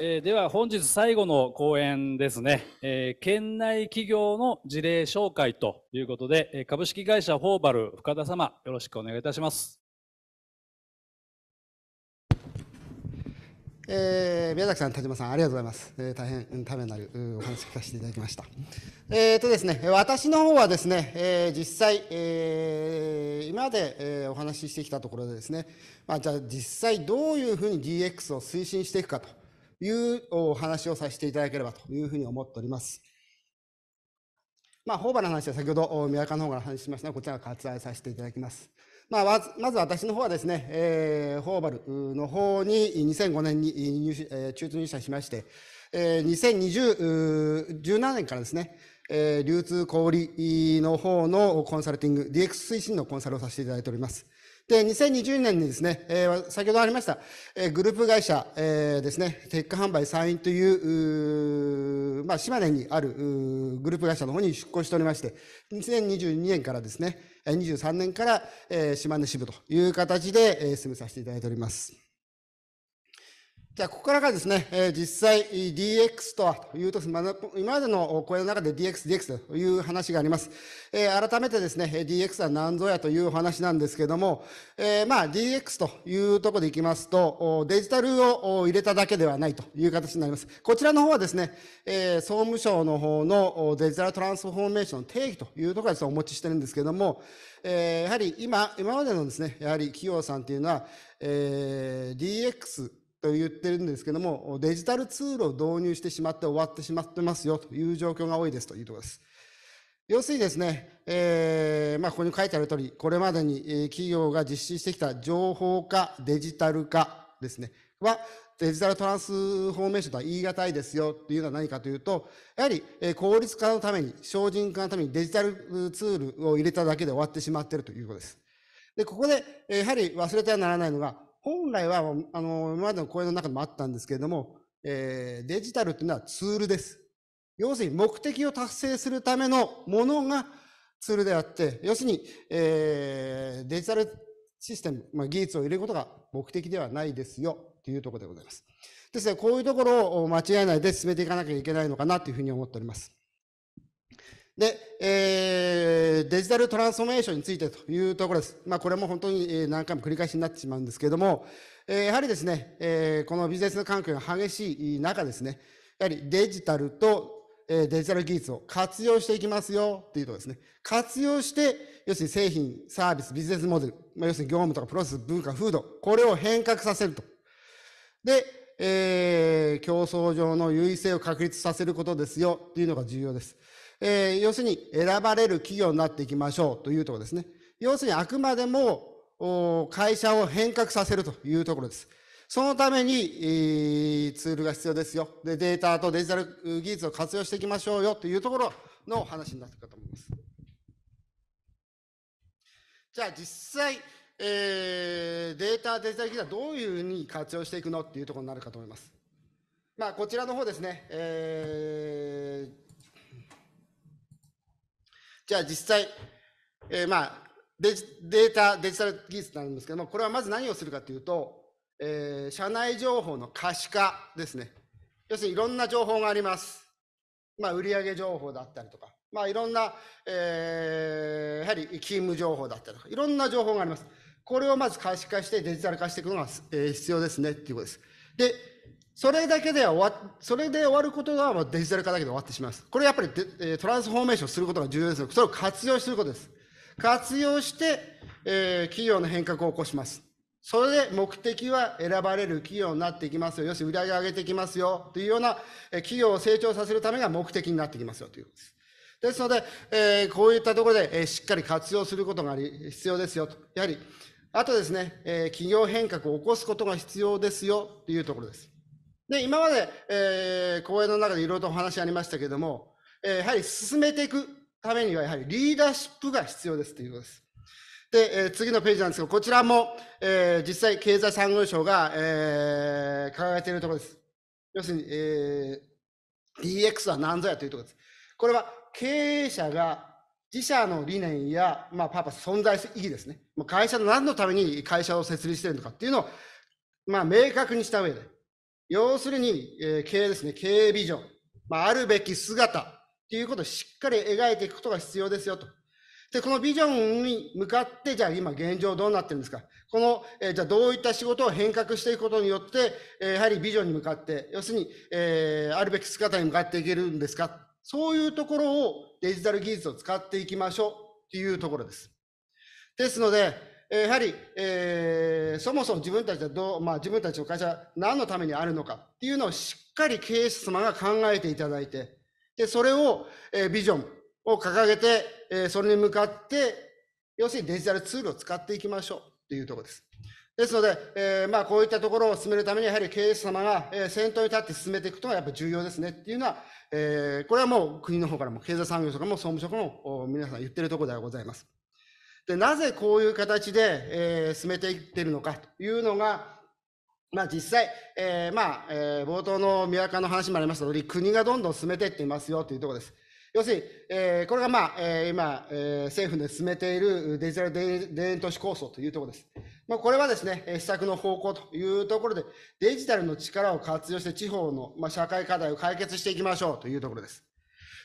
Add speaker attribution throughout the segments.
Speaker 1: えー、では本日最後の講演ですね、えー、県内企業の事例紹介ということで、えー、株式会社フォーバル深田様よろしくお願いいたします、えー、宮崎さん田島さんありがとうございます、えー、大変ためになるお話聞かせていただきましたえっとですね私の方はですね、えー、実際、えー、今まで、えー、お話ししてきたところでですね、まあ、じゃあ実際どういうふうに DX を推進していくかというお話をさせていただければというふうに思っております。まあ、法話の話は先ほど宮川の方から話しましたが、こちらが割愛させていただきます。まあ、まず私の方はですね、えー、ホーバルの方に2005年に入社、えー、中途入社しまして、えー、2017年からですね、えー、流通小売の方のコンサルティング、DX 推進のコンサルをさせていただいております。で、2020年にですね、えー、先ほどありました、えー、グループ会社、えー、ですね、テック販売サインという、うまあ、島根にあるグループ会社の方に出向しておりまして、2022年からですね、23年から、えー、島根支部という形で、えー、進めさせていただいております。じゃあ、ここからがですね、え実際 DX とはというと、今までの声の中で DX、DX という話があります。え改めてですね、DX は何ぞやというお話なんですけども、えまあ DX というところでいきますと、デジタルを入れただけではないという形になります。こちらの方はですね、え総務省の方のデジタルトランスフォーメーションの定義というところでお持ちしてるんですけども、えやはり今、今までのですね、やはり企業さんというのは、え DX と言ってるんですけども、デジタルツールを導入してしまって終わってしまってますよという状況が多いですというところです。要するにですね、えー、まあ、ここに書いてある通り、これまでに企業が実施してきた情報化、デジタル化ですね、は、デジタルトランスフォーメーションとは言い難いですよというのは何かというと、やはり効率化のために、精進化のためにデジタルツールを入れただけで終わってしまっているということです。で、ここで、やはり忘れてはならないのが、本来は、あの、今までの声の中でもあったんですけれども、えー、デジタルっていうのはツールです。要するに目的を達成するためのものがツールであって、要するに、えー、デジタルシステム、まあ、技術を入れることが目的ではないですよというところでございます。ですかこういうところを間違えないで進めていかなきゃいけないのかなというふうに思っております。で、えー、デジタルトランスフォーメーションについてというところです。まあ、これも本当に何回も繰り返しになってしまうんですけれども、えやはりですね、えこのビジネスの環境が激しい中ですね、やはりデジタルとデジタル技術を活用していきますよっていうとですね、活用して、要するに製品、サービス、ビジネスモデル、まあ、要するに業務とかプロセス、文化、風土、これを変革させると。で、えー、競争上の優位性を確立させることですよっていうのが重要です。えー、要するに選ばれる企業になっていきましょうというところですね。要するにあくまでも会社を変革させるというところです。そのために、えー、ツールが必要ですよ。で、データとデジタル技術を活用していきましょうよというところの話になってくると思います。じゃあ実際、えー、データ、デジタル技術はどういうふうに活用していくのっていうところになるかと思います。まあ、こちらの方ですね、えー、じゃあ実際、えー、まあデジデータデジタル技術なんですけどもこれはまず何をするかというと、えー、社内情報の可視化ですね要するにいろんな情報があります、まあ、売上情報だったりとか、まあ、いろんな、えー、やはり勤務情報だったりとかいろんな情報がありますこれをまず可視化してデジタル化していくのが、えー、必要ですねっていうことですでそれだけでは終わ、それで終わることがデジタル化だけで終わってしまいます。これやっぱりトランスフォーメーションすることが重要ですそれを活用することです。活用して、えー、企業の変革を起こします。それで目的は選ばれる企業になっていきますよ。よし、売り上げ上げていきますよ。というような、企業を成長させるためが目的になってきますよということです。ですので、えー、こういったところで、えー、しっかり活用することが必要ですよと。やはり、あとですね、えー、企業変革を起こすことが必要ですよというところです。で、今まで、えー、講演の中でいろいろとお話ありましたけれども、えー、やはり進めていくためには、やはりリーダーシップが必要ですということです。で、えー、次のページなんですが、こちらも、えー、実際経済産業省が、えー、掲げているところです。要するに、えー、DX は何ぞやというところです。これは経営者が自社の理念や、まあ、パーパス、存在意義ですね。会社の何のために会社を設立しているのかっていうのを、まあ、明確にした上で、要するに、えー、経営ですね、経営ビジョン、まあ、あるべき姿っていうことをしっかり描いていくことが必要ですよと。で、このビジョンに向かって、じゃあ今現状どうなってるんですか。この、えー、じゃあどういった仕事を変革していくことによって、えー、やはりビジョンに向かって、要するに、えー、あるべき姿に向かっていけるんですか。そういうところをデジタル技術を使っていきましょうっていうところです。ですので、やはり、えー、そもそも自分たちはどう、まあ、自分たちの会社何のためにあるのかっていうのをしっかり経営者様が考えていただいて、で、それを、えー、ビジョンを掲げて、えー、それに向かって、要するにデジタルツールを使っていきましょうというところです。ですので、えー、まあこういったところを進めるために、やはり経営者様が、えー、先頭に立って進めていくとがやっぱ重要ですねっていうのは、えー、これはもう国の方からも経済産業省かも総務省からも皆さん言ってるところではございます。でなぜこういう形で、えー、進めていってるのかというのが、まあ、実際、えー、まあえー、冒頭の宮川の話もありました通り、国がどんどん進めていっていますよというところです。要するに、えー、これが、まあえー、今、えー、政府で進めているデジタル田園都市構想というところです。まあ、これはですね、施策の方向というところで、デジタルの力を活用して地方の、まあ、社会課題を解決していきましょうというところです。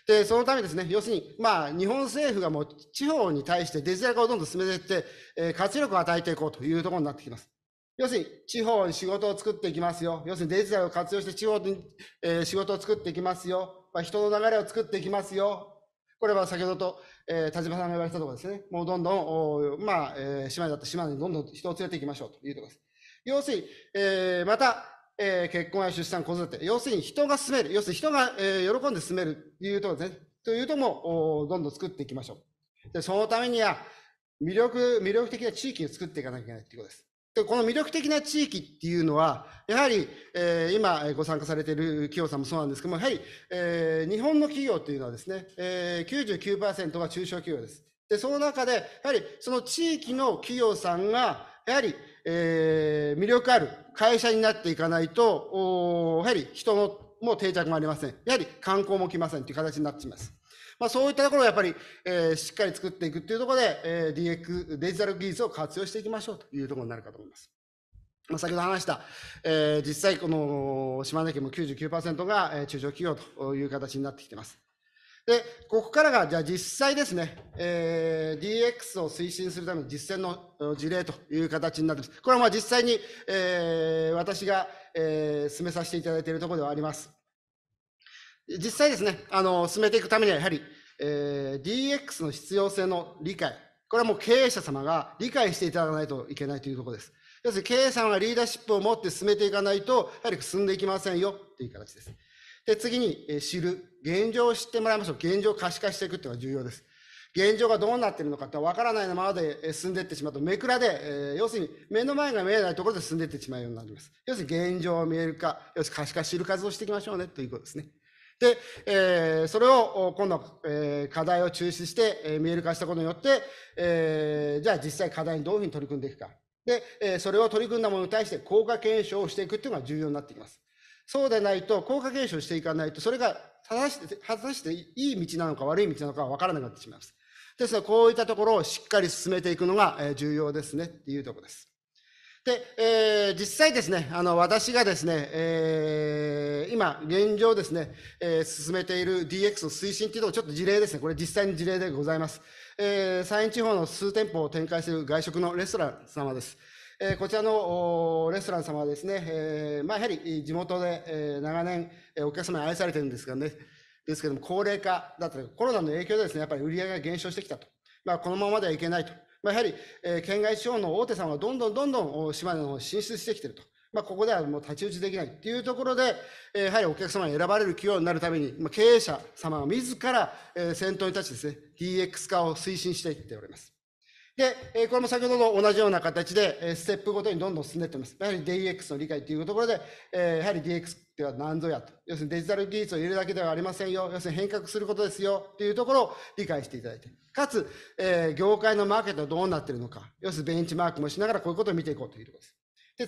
Speaker 1: でそのためですね、要するに、まあ、日本政府がもう地方に対してデジタル化をどんどん進めていって、え活力を与えていこうというところになってきます。要するに、地方に仕事を作っていきますよ。要するにデジタルを活用して地方に、え仕事を作っていきますよ。ま人の流れを作っていきますよ。これは先ほどと、えー、田島さんが言われたところですね。もうどんどん、まあ、えー、島にだった島にどんどん人を連れていきましょうというところです。要するに、えー、また、えー、結婚や出産、子育て、要するに人が住める、要するに人が、えー、喜んで住めるというとですね、というともどんどん作っていきましょう。で、そのためには、魅力、魅力的な地域を作っていかなきゃいけないということです。で、この魅力的な地域っていうのは、やはり、えー、今ご参加されている企業さんもそうなんですけども、やはり、えー、日本の企業というのはですね、えー、99%が中小企業です。で、その中で、やはりその地域の企業さんが、やはり、えー、魅力ある会社になっていかないと、やはり人のも定着もありません。やはり観光も来ませんという形になっています。まあ、そういったところをやっぱり、えー、しっかり作っていくというところで、えー、DX、デジタル技術を活用していきましょうというところになるかと思います。まあ、先ほど話した、えー、実際この島根県も99%が、え中小企業という形になってきています。で、ここからが、じゃあ実際ですね、えー、DX を推進するための実践の事例という形になってます。これはまあ実際に、えー、私が、えー、進めさせていただいているところではあります。実際ですね、あの、進めていくためにはやはり、えー、DX の必要性の理解。これはもう経営者様が理解していただかないといけないというところです。要するに経営者様がリーダーシップを持って進めていかないと、やはり進んでいきませんよという形です。で、次に知る。現状を知ってもらいましょう。現状を可視化していくっていうのが重要です。現状がどうなってるのかって分からないままで進んでいってしまうと、目くらで、えー、要するに目の前が見えないところで進んでいってしまうようになります。要するに現状を見える化、要するに可視化知る活動をしていきましょうねということですね。で、えー、それを今度、えー、課題を中止して、えー、見える化したことによって、えー、じゃあ実際課題にどういうふうに取り組んでいくか。で、えー、それを取り組んだものに対して効果検証をしていくっていうのが重要になってきます。そうでないと、効果検証していかないと、それが正して、果たしていい道なのか悪い道なのか分からなくなってしまいます。ですので、こういったところをしっかり進めていくのが重要ですねっていうところです。で、えー、実際ですね、あの、私がですね、えー、今、現状ですね、えー、進めている DX の推進っていうのはちょっと事例ですね、これ実際の事例でございます。えー、山陰地方の数店舗を展開する外食のレストラン様です。えー、こちらのレストラン様はですね、えー、まあ、やはり地元で、えー、長年、えお客様に愛されてるんですがね、ですけども、高齢化だったり、コロナの影響でですね、やっぱり売り上げが減少してきたと。まあ、このままではいけないと。まあ、やはり、え県外地方の大手さんはどんどんどんどん島根の方進出してきてると。まあ、ここではもう太刀打ちできないっていうところで、えやはりお客様に選ばれる企業になるために、まあ、経営者様は自ら、え先頭に立ちですね、DX 化を推進していっております。で、えこれも先ほどと同じような形で、えステップごとにどんどん進んでいってます。やはり DX の理解というところで、えやはり DX では何ぞやと。要するにデジタル技術を入れるだけではありませんよ。要するに変革することですよ。というところを理解していただいて。かつ、え業界のマーケットはどうなっているのか。要するにベンチマークもしながらこういうことを見ていこうというところ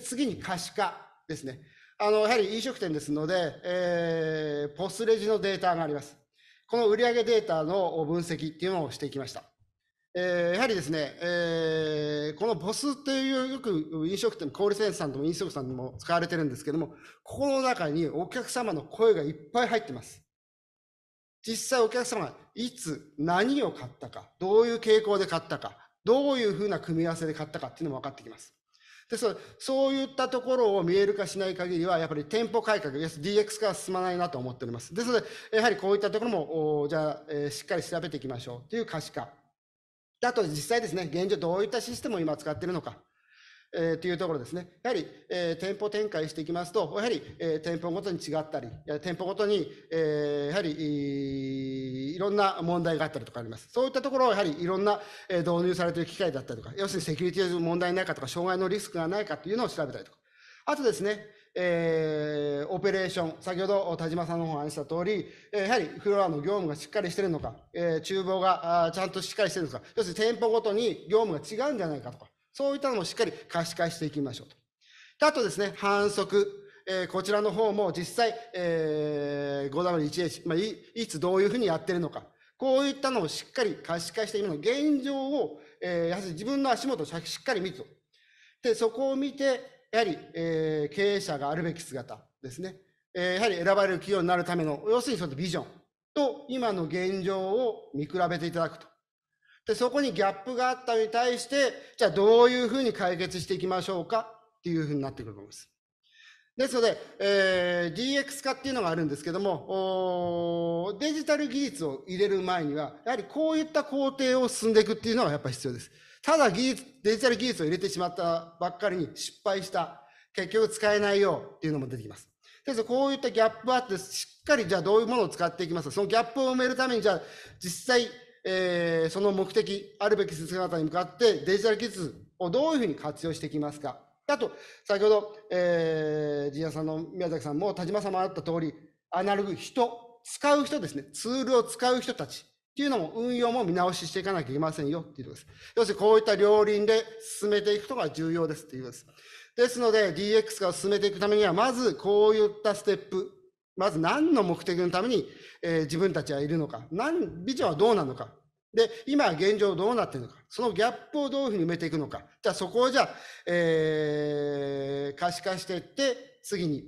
Speaker 1: です。で、次に可視化ですね。あの、やはり飲食店ですので、えー、ポスレジのデータがあります。この売上データの分析っていうのをしていきました。えー、やはりですね、えー、このボスっていうよく飲食店、小売店さんとも飲食さんでも使われてるんですけども、ここの中にお客様の声がいっぱい入ってます。実際お客様がいつ何を買ったか、どういう傾向で買ったか、どういうふうな組み合わせで買ったかっていうのも分かってきます。でそそういったところを見える化しない限りは、やっぱり店舗改革、DX 化は進まないなと思っております。ですので、やはりこういったところも、じゃあ、えー、しっかり調べていきましょうという可視化。あと実際ですね、現状どういったシステムを今使っているのか、えー、というところですね。やはり、えー、店舗展開していきますと、やはり、えー、店舗ごとに違ったり、店舗ごとに、えー、やはり、いろんな問題があったりとかあります。そういったところをやはりいろんな、えー、導入されている機械だったりとか、要するにセキュリティの問題ないかとか、障害のリスクがないかというのを調べたりとか。あとですね、えー、オペレーション、先ほど田島さんの方が話した通り、えやはりフロアの業務がしっかりしてるのか、えー、厨房があちゃんとしっかりしてるのか、要するに店舗ごとに業務が違うんじゃないかとか、そういったのもしっかり可視化していきましょうと。であとですね、反則。えー、こちらの方も実際、えー、5W1H、まあい、いつどういうふうにやってるのか、こういったのをしっかり可視化して、今の現状を、えー、やはり自分の足元をしっかり見ると。で、そこを見て、やはり、えー、経営者があるべき姿ですね、えー、やはり選ばれる企業になるための、要するにそのビジョンと今の現状を見比べていただくと。で、そこにギャップがあったのに対して、じゃあどういうふうに解決していきましょうかっていうふうになってくると思います。ですので、えー、DX 化っていうのがあるんですけども、デジタル技術を入れる前には、やはりこういった工程を進んでいくっていうのがやっぱり必要です。ただ技術、デジタル技術を入れてしまったばっかりに失敗した、結局使えないよっていうのも出てきます。ですこういったギャップあって、しっかりじゃあどういうものを使っていきますか。そのギャップを埋めるために、じゃあ実際、えー、その目的、あるべき姿に向かってデジタル技術をどういうふうに活用していきますか。あと、先ほど、えー、陣屋さんの宮崎さんも田島様あった通り、アナログ、人、使う人ですね、ツールを使う人たちっていうのも運用も見直ししていかなきゃいけませんよっていうことです。要するにこういった両輪で進めていくことが重要ですっていうことです。ですので DX 化を進めていくためには、まずこういったステップ、まず何の目的のために、えー、自分たちはいるのか、何、ビジョンはどうなのか、で、今現状どうなっているのか、そのギャップをどういうふうに埋めていくのか、じゃあそこをじゃあ、えー、可視化していって、次に、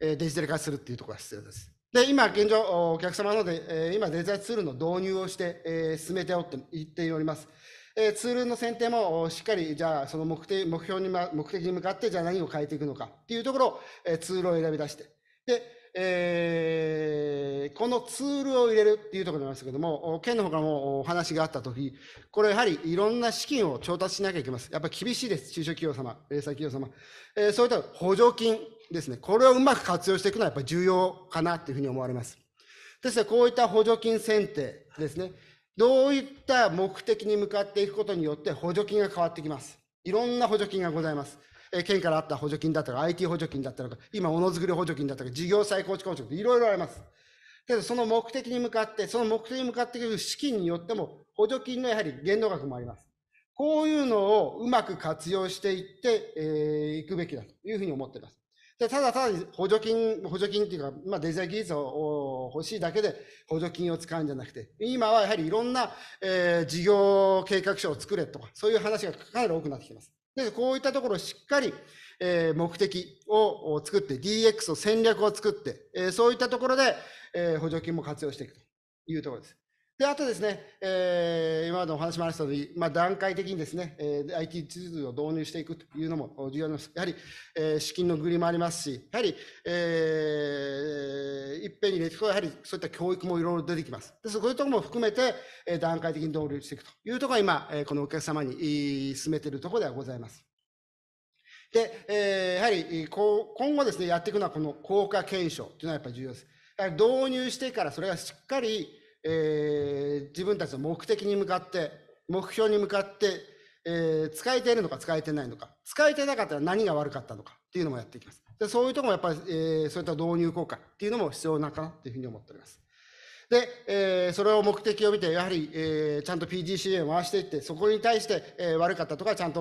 Speaker 1: えー、デジタル化するっていうところが必要です。で、今現状、お客様ので、えー、今デジタルツールの導入をして、えー、進めておって、言っております。えー、ツールの選定もしっかり、じゃあその目的、目標に、ま、目的に向かって、じゃあ何を変えていくのかっていうところを、えー、ツールを選び出して、で、えー、このツールを入れるっていうところでましたけども、県の方からもお話があったとき、これやはりいろんな資金を調達しなきゃいけます。やっぱり厳しいです。中小企業様、零細企業様。えー、そういった補助金ですね。これをうまく活用していくのはやっぱり重要かなというふうに思われます。ですね、こういった補助金選定ですね。どういった目的に向かっていくことによって補助金が変わってきます。いろんな補助金がございます。え県からあった補助金だったり、IT 補助金だったり、今、ものづくり補助金だったり、事業再構築補助金、いろいろあります。けど、その目的に向かって、その目的に向かってくる資金によっても、補助金のやはり限度額もあります。こういうのをうまく活用していって、えー、いくべきだというふうに思っています。でただただ補助金、補助金っていうか、まあ、デザイン技術を欲しいだけで補助金を使うんじゃなくて、今はやはりいろんな、えー、事業計画書を作れとか、そういう話がかなり多くなってきてます。で、こういったところをしっかり、えー、目的を作って、DX を戦略を作って、えー、そういったところで、えー、補助金も活用していくというところです。で、あとですね、えー、今までお話もありましたように、まあ、段階的にですね、えー、IT ツーを導入していくというのも重要です。やはり、えー、資金の繰りもありますし、やはり、えー、いっぺんに入れてと、やはりそういった教育もいろいろ出てきます。でそういうところも含めて、えー、段階的に導入していくというところが今、えー、このお客様に進めているところではございます。で、えー、やはりこう、今後ですね、やっていくのはこの効果検証というのはやっぱり重要です。やはり導入してからそれがしっかりえー、自分たちの目的に向かって、目標に向かって、えー、使えているのか使えてないのか、使えてなかったら何が悪かったのかっていうのもやっていきます。でそういうとこもやっぱり、えー、そういった導入効果っていうのも必要なのかなっていうふうに思っております。で、えー、それを目的を見て、やはり、えー、ちゃんと PGCA を回していって、そこに対して、えー、悪かったとか、ちゃんと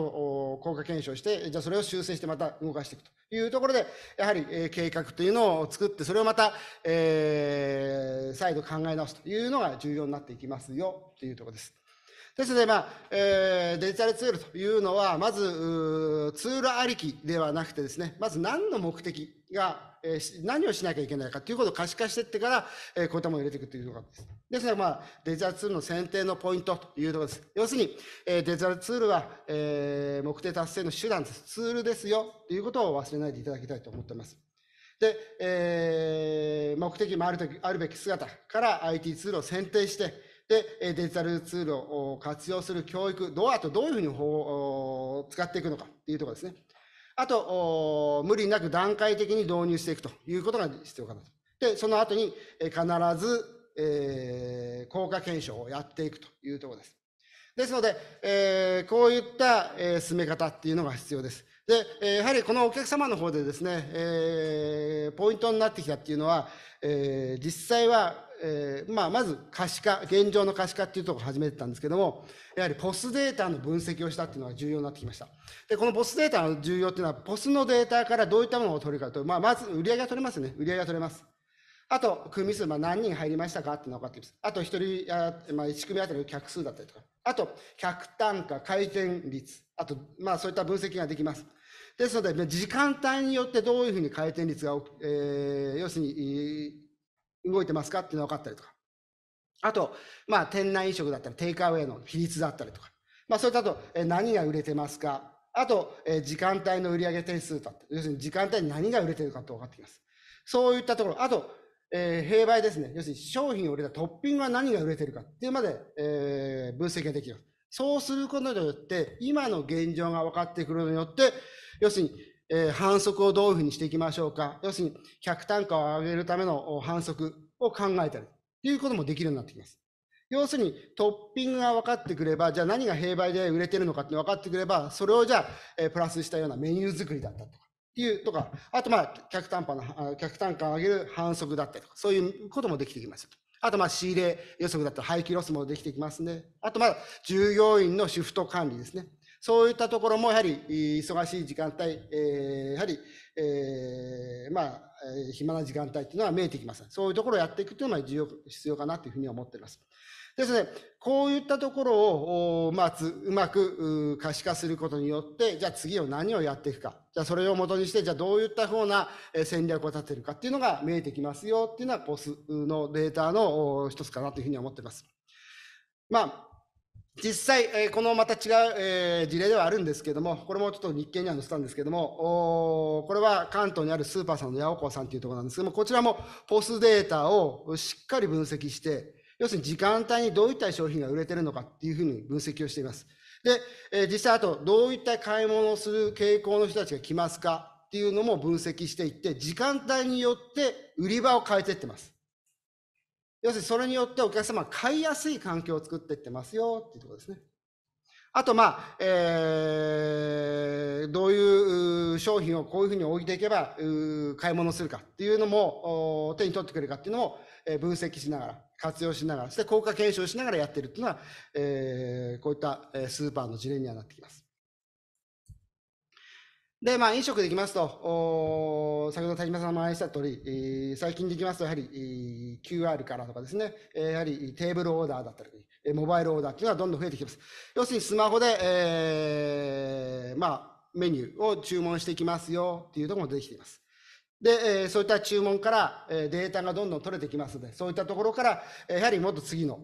Speaker 1: 効果検証して、じゃあそれを修正してまた動かしていくというところで、やはり、えー、計画というのを作って、それをまた、えー、再度考え直すというのが重要になっていきますよ、というところです。ですので、まあえー、デジタルツールというのは、まずツールありきではなくてですね、まず何の目的が、えー、何をしなきゃいけないかということを可視化していってから、えー、こういったものを入れていくということです。ですから、まあ、デジタルツールの選定のポイントというところです。要するに、えー、デジタルツールは、えー、目的達成の手段です。ツールですよということを忘れないでいただきたいと思っています。で、えー、目的もあるあるべき姿から IT ツールを選定して、で、デジタルツールを活用する教育、どうっとどういうふうに使っていくのかっていうところですね。あと、無理なく段階的に導入していくということが必要かなと。で、その後に必ず、えー、効果検証をやっていくというところです。ですので、えー、こういった、え進め方っていうのが必要です。で、えやはりこのお客様の方でですね、えー、ポイントになってきたっていうのは、えー、実際はえー、まあ、まず可視化、現状の可視化っていうところを始めてたんですけども、やはりポスデータの分析をしたっていうのが重要になってきました。で、このポスデータの重要っていうのは、ポスのデータからどういったものを取るかというと、まあ、まず売り上げが取れますね。売り上げが取れます。あと、組数、まあ、何人入りましたかっていうのが分かってきます。あと、一人、まあ、1組あたりの客数だったりとか。あと、客単価、回転率。あと、まあ、そういった分析ができます。ですので、時間帯によってどういうふうに回転率が、えー、要するに、動いてますかっていうのが分かったりとか。あと、まあ、店内飲食だったり、テイクアウェイの比率だったりとか。まあ、それとあと、え何が売れてますかあと、え時間帯の売上点数だっ要するに時間帯に何が売れてるかと分かってきます。そういったところ。あと、えー、併売ですね。要するに商品を売れたトッピングは何が売れてるかっていうまで、えー、分析ができる。そうすることによって、今の現状が分かってくるのによって、要するに、えー、反則をどういうふうにしていきましょうか。要するに、客単価を上げるための反則を考えたり、ということもできるようになってきます。要するに、トッピングが分かってくれば、じゃあ何が併売で売れてるのかって分かってくれば、それをじゃあ、えー、プラスしたようなメニュー作りだったとか、っていうとか、あとまあ、客単価の、客単価を上げる反則だったりとか、そういうこともできてきますあとまあ、仕入れ予測だったら廃棄ロスもできてきますね。あとまあ、従業員のシフト管理ですね。そういったところもやはり忙しい時間帯、えー、やはり、えー、まあ、暇な時間帯というのは見えてきます。そういうところをやっていくというのは重要、必要かなというふうに思っています。ですね、こういったところを、まあ、うまく可視化することによって、じゃあ次を何をやっていくか。じゃあそれを元にして、じゃあどういったふうな戦略を立てるかっていうのが見えてきますよっていうのは、POS のデータの一つかなというふうに思っています。まあ、実際、えー、このまた違う、えー、事例ではあるんですけども、これもちょっと日経には載せたんですけども、おこれは関東にあるスーパーさんの八百子さんというところなんですけども、こちらもポスデータをしっかり分析して、要するに時間帯にどういった商品が売れてるのかっていうふうに分析をしています。で、えー、実際あと、どういった買い物をする傾向の人たちが来ますかっていうのも分析していって、時間帯によって売り場を変えていってます。要するにそれによってお客様が買いやすい環境を作っていってますよっていうところですね。あと、まあ、えー、どういう商品をこういうふうに置いていけば、買い物するかっていうのも、手に取ってくれるかっていうのも、え分析しながら、活用しながら、そして効果検証しながらやってるっていうのは、えー、こういったスーパーの事例にはなってきます。で、まあ、飲食できますと、先ほど田島さんも話した通り、えー、最近できますと、やはり、えー、QR からとかですね、えやはりテーブルオーダーだったり、えモバイルオーダーっていうのはどんどん増えてきます。要するにスマホで、えー、まあ、メニューを注文していきますよっていうところも出てきています。で、えー、そういった注文から、えー、データがどんどん取れてきますので、そういったところから、えー、やはりもっと次の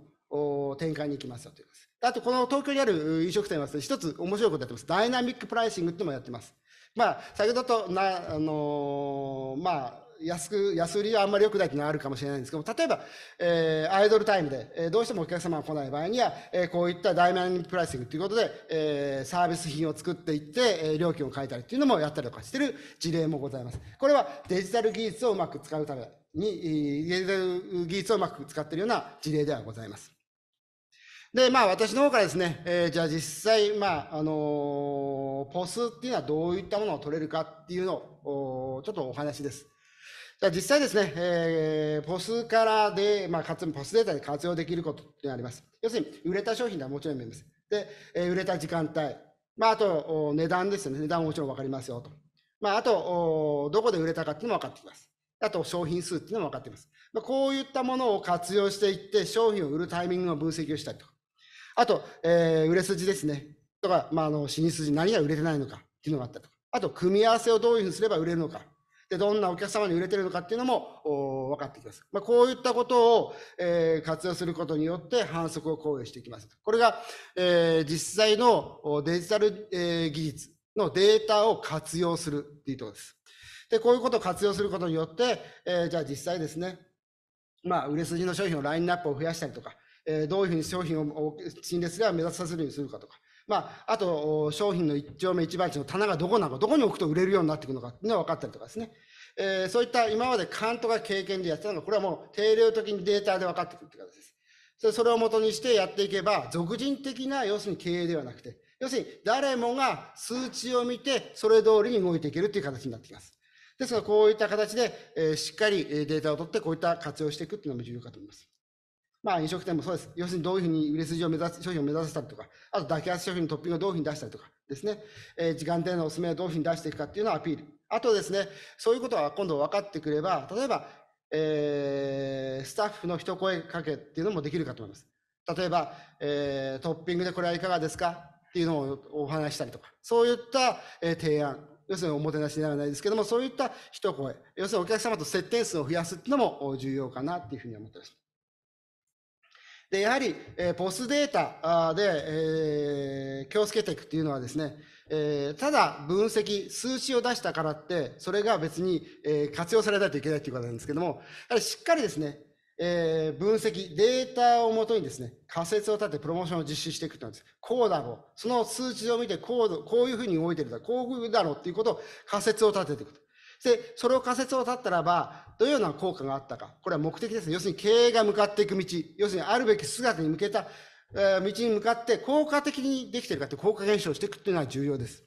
Speaker 1: 展開に行きますよといす。あと、この東京にある飲食店はね、一つ面白いことやってます。ダイナミックプライシングっていうのもやってます。まあ、先ほどと、な、あのー、まあ、安く、安売りはあんまり良くないというのはあるかもしれないんですけど例えば、えー、アイドルタイムで、えー、どうしてもお客様が来ない場合には、えー、こういったダイマンップライシングということで、えー、サービス品を作っていって、えー、料金を変えたりっていうのもやったりとかしてる事例もございます。これはデジタル技術をうまく使うために、デジタル技術をうまく使っているような事例ではございます。で、まあ私の方からですね、えー、じゃあ実際、まあ、あのー、ポスっていうのはどういったものを取れるかっていうのを、ちょっとお話です。じゃあ実際ですね、えー、ポスからで、まあ、かつポスデータで活用できることってあります。要するに、売れた商品ではもちろん見えます。で、えー、売れた時間帯。まあ、あと、値段ですよね。値段ももちろんわかりますよと。まあ、あと、どこで売れたかっていうのも分かってきます。あと商品数っていうのも分かっています。まあ、こういったものを活用していって、商品を売るタイミングの分析をしたりとか。あと、えー、売れ筋ですね。とか、まあ、あの、死に筋、何が売れてないのかっていうのがあったとか。あと、組み合わせをどういうふうにすれば売れるのか。で、どんなお客様に売れてるのかっていうのも、分かってきます。まあ、こういったことを、えー、活用することによって反則を考慮していきます。これが、えー、実際のデジタル、えー、技術のデータを活用するっていうところです。で、こういうことを活用することによって、えー、じゃあ実際ですね、まあ、売れ筋の商品のラインナップを増やしたりとか、えどういうふうに商品を陳列では目立たせるようにするかとか、まあ、あと、商品の一丁目一番地の棚がどこなのか、どこに置くと売れるようになってくるのかっていうのが分かったりとかですね。えー、そういった今までカントが経験でやってたのが、これはもう定量的にデータで分かってくるって形です。そそれをもとにしてやっていけば、俗人的な、要するに経営ではなくて、要するに誰もが数値を見て、それ通りに動いていけるという形になってきます。ですから、こういった形で、えー、しっかりデータを取って、こういった活用していくっていうのも重要かと思います。まあ飲食店もそうです。要するにどういうふうに売れ筋を目指す、商品を目指せたりとか、あと抱き合わせ商品のトッピングをどういうふうに出したりとかですね、えー、時間帯のおすすめをどういうふうに出していくかっていうのをアピール。あとですね、そういうことは今度分かってくれば、例えば、えー、スタッフの一声かけっていうのもできるかと思います。例えば、えー、トッピングでこれはいかがですかっていうのをお話したりとか、そういった、えー、提案、要するにおもてなしではないですけども、そういった一声、要するにお客様と接点数を増やすっていうのも重要かなっていうふうに思ってます。で、やはり、えー、ポスデータで、えー、気をつけていくっていうのはですね、えー、ただ分析、数値を出したからって、それが別に、えー、活用されないといけないということなんですけども、やはりしっかりですね、えー、分析、データをもとにですね、仮説を立てプロモーションを実施していくというのです。こうだろう。その数値を見て、こう、こういうふうに動いてるだろう。こういうだろうっていうことを仮説を立てていくと。で、それを仮説を立ったらば、どのような効果があったか。これは目的ですね。要するに経営が向かっていく道。要するにあるべき姿に向けた、え道に向かって効果的にできているかって効果検証していくっていうのは重要です。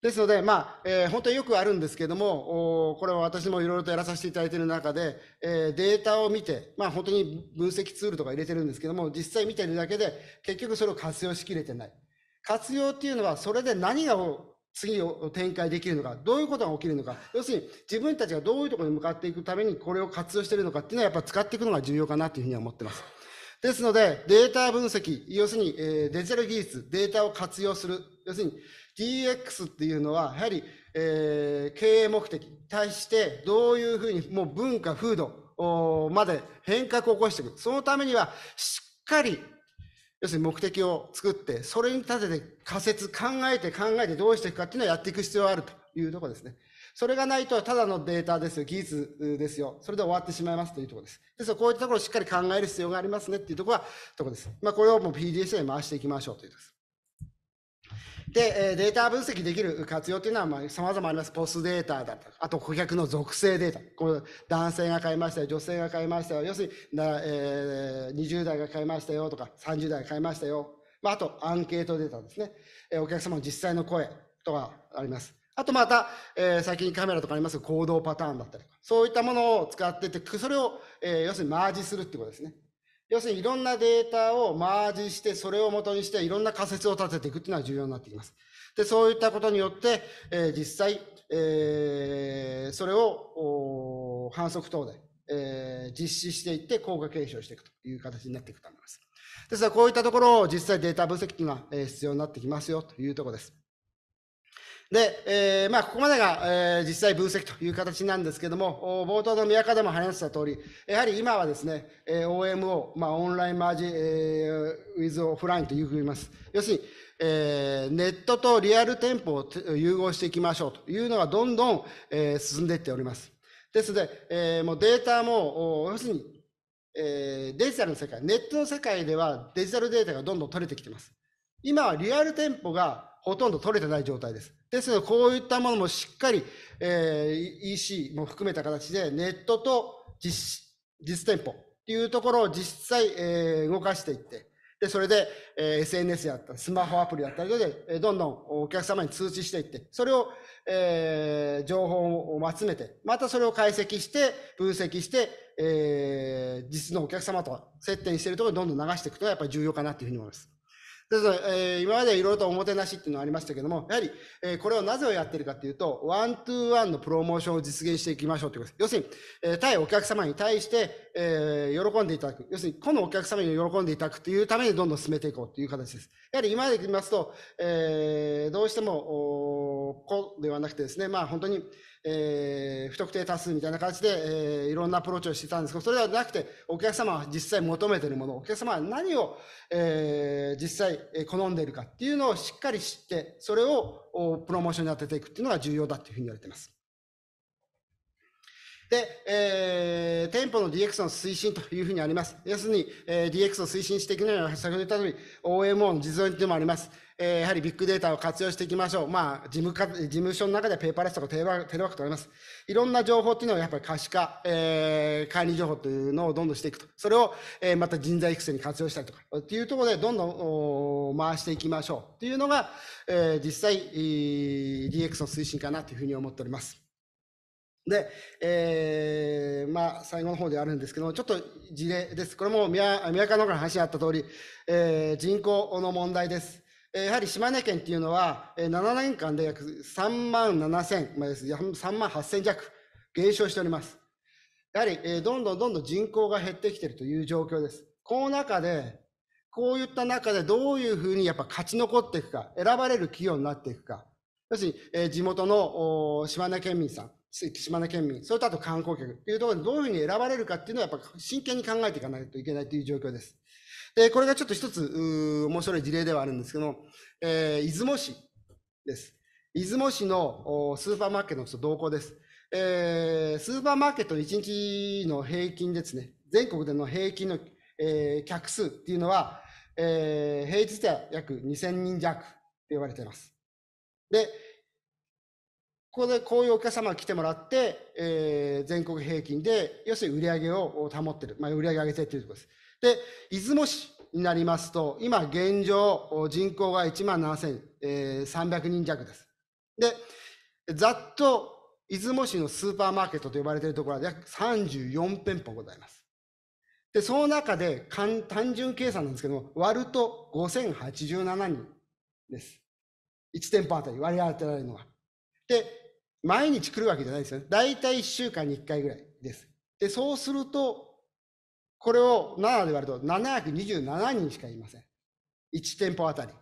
Speaker 1: ですので、まあ、えー、本当によくあるんですけども、これは私もいろいろとやらさせていただいている中で、えー、データを見て、まあ本当に分析ツールとか入れてるんですけども、実際見てるだけで、結局それを活用しきれてない。活用っていうのは、それで何が次を展開できるのか、どういうことが起きるのか、要するに自分たちがどういうところに向かっていくためにこれを活用しているのかっていうのはやっぱ使っていくのが重要かなというふうには思ってます。ですので、データ分析、要するに、えデジタル技術、データを活用する、要するに DX っていうのは、やはり、えー、経営目的に対してどういうふうにもう文化、風土まで変革を起こしていく。そのためには、しっかり要するに目的を作って、それに立てて仮説、考えて考えてどうしていくかっていうのをやっていく必要があるというところですね。それがないと、ただのデータですよ、技術ですよ、それで終わってしまいますというところです。ですこういったところをしっかり考える必要がありますねっていうところは、ところです。まあ、これをもう PDSA に回していきましょうというところです。で、データ分析できる活用というのは、まあ、まあります。ポスデータだとか、あと顧客の属性データ。これ、男性が買いましたよ、女性が買いましたよ。要するに、なえー、20代が買いましたよとか、30代が買いましたよ。まあ、あと、アンケートデータですね。えお客様の実際の声とかあります。あとまた、えー、最近カメラとかあります行動パターンだったりとか、そういったものを使ってて、それを、えー、要するにマージするってことですね。要するにいろんなデータをマージして、それを元にしていろんな仮説を立てていくっていうのは重要になってきます。で、そういったことによって、えー、実際、えー、それを反則等で、えー、実施していって効果継承していくという形になっていくと思います。ですからこういったところを実際データ分析というのは必要になってきますよというところです。で、えー、まあ、ここまでが、えー、実際分析という形なんですけども、冒頭の宮川でも話した通り、やはり今はですね、えー、OMO、まあ、オンラインマージ、えー、ウィズオフラインというふうに言います。要するに、えー、ネットとリアル店舗を融合していきましょうというのがどんどん、えー、進んでいっております。ですので、えー、もうデータも、要するに、えー、デジタルの世界、ネットの世界ではデジタルデータがどんどん取れてきています。今はリアル店舗がほとんど取れてない状態です。ですので、こういったものもしっかり、えー、EC も含めた形で、ネットと実実店舗っていうところを実際、えー、動かしていって、で、それで、えー、SNS やったり、スマホアプリやったりで、えー、どんどんお客様に通知していって、それを、えー、情報を集めて、またそれを解析して、分析して、えー、実のお客様と接点しているところにどんどん流していくとやっぱり重要かなというふうに思います。そうそうえー、今までいろいろとおもてなしっていうのはありましたけども、やはり、えー、これをなぜをやってるかっていうと、ワントゥーワンのプロモーションを実現していきましょうということです。要するに、えー、対お客様に対して、えー、喜んでいただく。要するに、このお客様に喜んでいただくというためにどんどん進めていこうという形です。やはり今まで言いますと、えー、どうしても、こうではなくてですね、まあ本当に、えー、不特定多数みたいな形で、えー、いろんなアプローチをしてたんですけど、それではなくて、お客様は実際求めてるもの、お客様は何を、えー、実際好んでいるかっていうのをしっかり知って、それをプロモーションに当てていくっていうのが重要だっていうふうに言われてます。で、えー、店舗の DX の推進というふうにあります。要するに、えー、DX を推進していくには、先ほど言ったように OMO の実存でもあります。えー、やはりビッグデータを活用していきましょう。まあ、事務か、事務所の中でペーパーレスとかテレワークとあります。いろんな情報っていうのはやっぱり可視化、えー、管理情報というのをどんどんしていくと。それを、えー、また人材育成に活用したりとか、っていうところでどんどんお回していきましょうっていうのが、えー、実際、DX の推進かなというふうに思っております。で、えー、まあ、最後の方であるんですけども、ちょっと事例です。これも宮、宮川のから話にあった通り、えー、人口の問題です。えやはり島根県っていうのは、え7年間で約3万7千、まあ、3万8千弱減少しております。やはり、えどんどんどんどん人口が減ってきているという状況です。この中で、こういった中でどういうふうにやっぱ勝ち残っていくか、選ばれる企業になっていくか。要するに、え地元の島根県民さん、島根県民、それとあと観光客っていうところでどういうふうに選ばれるかっていうのはやっぱ真剣に考えていかないといけないという状況です。で、これがちょっと一つ、面白い事例ではあるんですけど、えー、出雲市です。出雲市のスーパーマーケットの動向です。えー、スーパーマーケットの1日の平均ですね、全国での平均の、えー、客数っていうのは、えー、平日では約2000人弱って言われています。で、ここでこういうお客様が来てもらって、えー、全国平均で、要するに売り上げを保ってる。まあ、売り上げ上げてるというところです。で、出雲市になりますと、今現状、人口が1万7300人弱です。で、ざっと出雲市のスーパーマーケットと呼ばれているところは約34店舗ございます。で、その中で単純計算なんですけども、割ると5087人です。1店舗あたり割り当てられるのは。で、毎日来るわけじゃないですよね。大体1週間に1回ぐらいです。で、そうすると、これを7で割ると727人しかいません。1店舗あたり。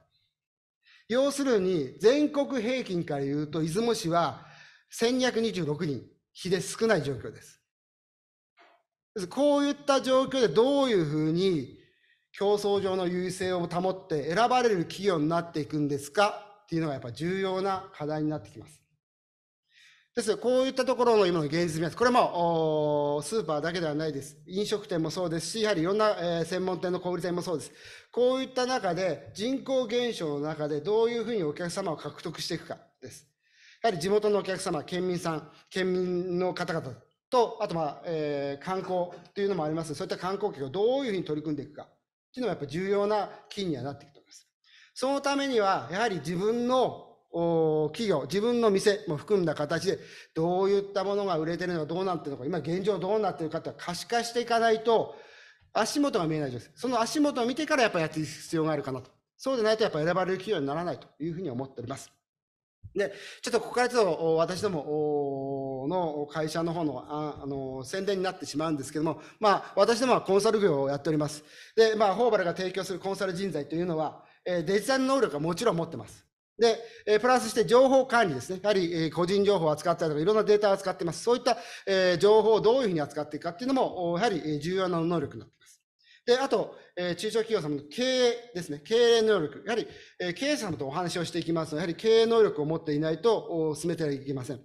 Speaker 1: 要するに、全国平均から言うと、出雲市は1226人、比で少ない状況です。こういった状況でどういうふうに競争上の優位性を保って選ばれる企業になっていくんですかっていうのがやっぱ重要な課題になってきます。ですこういったところの今の現実ます。これもスーパーだけではないです。飲食店もそうですし、やはりいろんな、えー、専門店の小売店もそうです。こういった中で人口減少の中でどういうふうにお客様を獲得していくかです。やはり地元のお客様、県民さん、県民の方々と、あとまあ、えー、観光というのもあります。そういった観光客をどういうふうに取り組んでいくかっていうのがやっぱ重要なキーにはなっていくと思います。そのためには、やはり自分の企業、自分の店も含んだ形で、どういったものが売れてるのか、どうなってるのか、今現状どうなってるかって可視化していかないと、足元が見えないです。その足元を見てからやっぱりやっていく必要があるかなと。そうでないとやっぱり選ばれる企業にならないというふうに思っております。で、ちょっとここからちょっと私どもの会社の方のああの宣伝になってしまうんですけども、まあ私どもはコンサル業をやっております。で、まあ、ホーバルが提供するコンサル人材というのは、デジタル能力はもちろん持ってます。で、えプラスして情報管理ですね。やはり、え個人情報を扱ったりとか、いろんなデータを扱っています。そういった、え情報をどういうふうに扱っていくかっていうのも、やはり、え重要な能力になっています。で、あと、え中小企業様の経営ですね。経営能力。やはり、え経営者様とお話をしていきますので、やはり経営能力を持っていないと、進めてはいけません。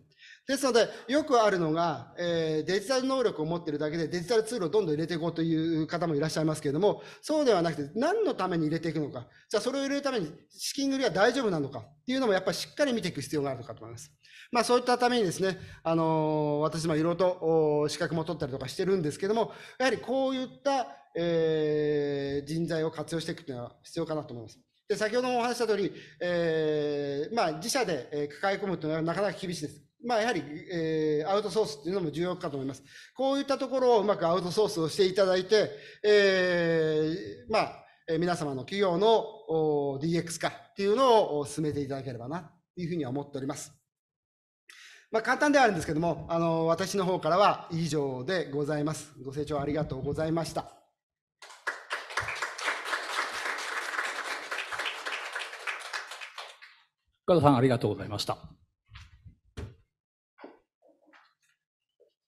Speaker 1: ですので、よくあるのが、えー、デジタル能力を持っているだけでデジタルツールをどんどん入れていこうという方もいらっしゃいますけれども、そうではなくて、何のために入れていくのか、じゃあそれを入れるために資金繰りは大丈夫なのかっていうのもやっぱりしっかり見ていく必要があるのかと思います。まあそういったためにですね、あのー、私もいろいろと資格も取ったりとかしてるんですけども、やはりこういった、えー、人材を活用していくというのは必要かなと思います。で、先ほどもお話した通り、えー、まあ自社で抱え込むというのはなかなか厳しいです。まあ、やはり、えー、アウトソースっていうのも重要かと思います。こういったところをうまくアウトソースをしていただいて、えー、まあ、えー、皆様の企業のお DX 化っていうのを進めていただければな、というふうには思っております。まあ、簡単ではあるんですけども、あの、私の方からは以上でございます。ご清聴ありがとうございました。岡田さん、ありがとうございました。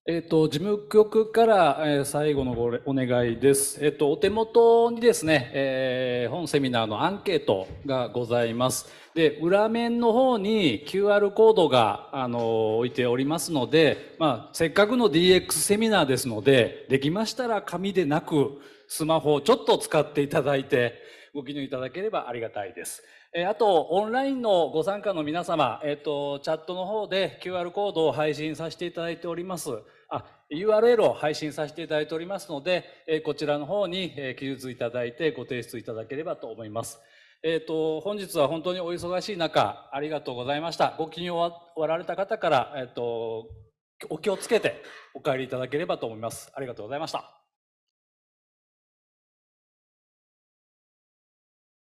Speaker 1: えっ、ー、と、事務局から、えー、最後のごお願いです。えっ、ー、と、お手元にですね、えー、本セミナーのアンケートがございます。で、裏面の方に QR コードが、あの置いておりますので、まあ、せっかくの DX セミナーですので、できましたら紙でなく、スマホをちょっと使っていただいて、ご記入いただければありがたいです。えあと、オンラインのご参加の皆様、えっ、と、チャットの方で QR コードを配信させていただいております。あ、URL を配信させていただいておりますので、えこちらの方に、え記述いただいてご提出いただければと思います。えっ、と、本日は本当にお忙しい中、ありがとうございました。ご記入終わられた方から、えっ、と、お気をつけてお帰りいただければと思います。ありがとうございました。